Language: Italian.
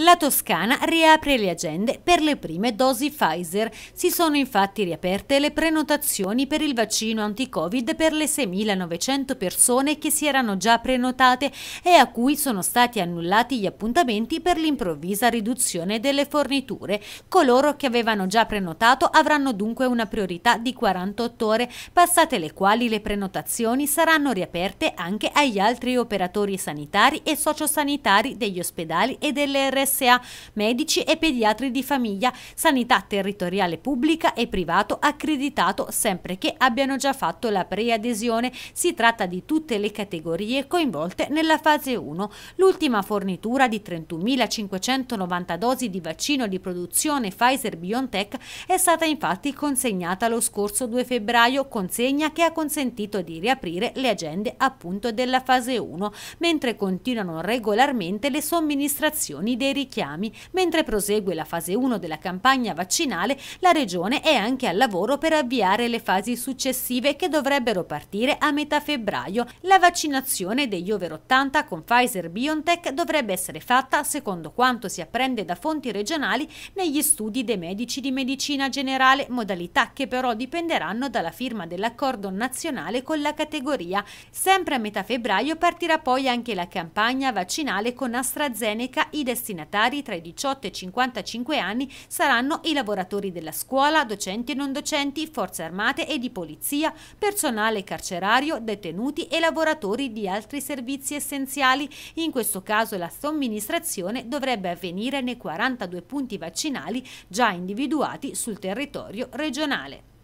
La Toscana riapre le agende per le prime dosi Pfizer. Si sono infatti riaperte le prenotazioni per il vaccino anti-Covid per le 6.900 persone che si erano già prenotate e a cui sono stati annullati gli appuntamenti per l'improvvisa riduzione delle forniture. Coloro che avevano già prenotato avranno dunque una priorità di 48 ore, passate le quali le prenotazioni saranno riaperte anche agli altri operatori sanitari e sociosanitari degli ospedali e delle RSA RSA, medici e pediatri di famiglia, sanità territoriale pubblica e privato accreditato sempre che abbiano già fatto la preadesione. Si tratta di tutte le categorie coinvolte nella fase 1. L'ultima fornitura di 31.590 dosi di vaccino di produzione Pfizer-BioNTech è stata infatti consegnata lo scorso 2 febbraio, consegna che ha consentito di riaprire le agende appunto della fase 1, mentre continuano regolarmente le somministrazioni dei richiami. Mentre prosegue la fase 1 della campagna vaccinale, la Regione è anche al lavoro per avviare le fasi successive che dovrebbero partire a metà febbraio. La vaccinazione degli over 80 con Pfizer-BioNTech dovrebbe essere fatta, secondo quanto si apprende da fonti regionali, negli studi dei medici di medicina generale, modalità che però dipenderanno dalla firma dell'accordo nazionale con la categoria. Sempre a metà febbraio partirà poi anche la campagna vaccinale con AstraZeneca, i destinatari destinatari tra i 18 e i 55 anni saranno i lavoratori della scuola, docenti e non docenti, forze armate e di polizia, personale carcerario, detenuti e lavoratori di altri servizi essenziali. In questo caso la somministrazione dovrebbe avvenire nei 42 punti vaccinali già individuati sul territorio regionale.